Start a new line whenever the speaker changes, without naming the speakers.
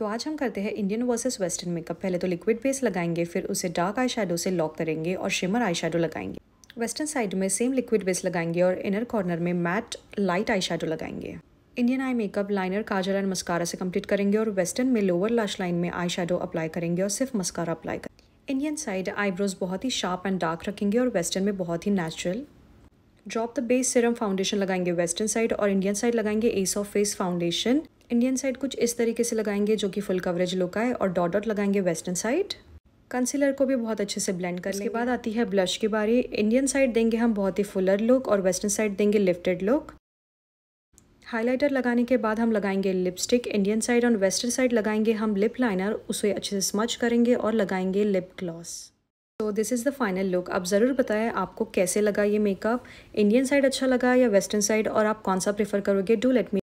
तो आज हम करते हैं इंडियन वर्सेस वेस्टर्न मेकअप पहले तो लिक्विड बेस लगाएंगे फिर उसे डार्क आई से लॉक करेंगे और शिमर आई लगाएंगे वेस्टर्न साइड में सेम लिक्विड बेस लगाएंगे और इनर कॉर्नर में मैट लाइट आई लगाएंगे Indian eye makeup liner kajal and mascara से कंप्लीट करेंगे और वेस्टर्न में लोअर लाश लाइन में आई अप्लाई करेंगे और सिर्फ मस्कारा अप्लाई करेंगे इंडियन साइड आईब्रोज बहुत ही शार्प एंड डार्क रखेंगे और वेस्टर्न में बहुत ही natural drop the base serum foundation लगाएंगे वेस्टर्न साइड और इंडियन साइड लगाएंगे as of face foundation Indian side कुछ इस तरीके से लगाएंगे जो कि फुल कवरेज लुक आए और डॉट डॉट लगाएंगे वेस्टर्न साइड कंसीलर को भी बहुत अच्छे से ब्लेंड कर उसके बाद आती है ब्लश की बारी इंडियन साइड देंगे हम बहुत ही फुलर लुक और वेस्टर्न साइड देंगे लिफ्टेड लुक हाइलाइटर लगाने के बाद हम लगाएंगे लिपस्टिक इंडियन साइड और वेस्टर्न साइड लगाएंगे हम लिप लाइनर उसे अच्छे से स्मच करेंगे और लगाएंगे लिप ग्लॉस तो this is the final look आप ज़रूर बताएं आपको कैसे लगा ये मेकअप इंडियन साइड अच्छा लगा या वेस्टर्न साइड और आप कौन सा प्रेफर करोगे डू लेट मी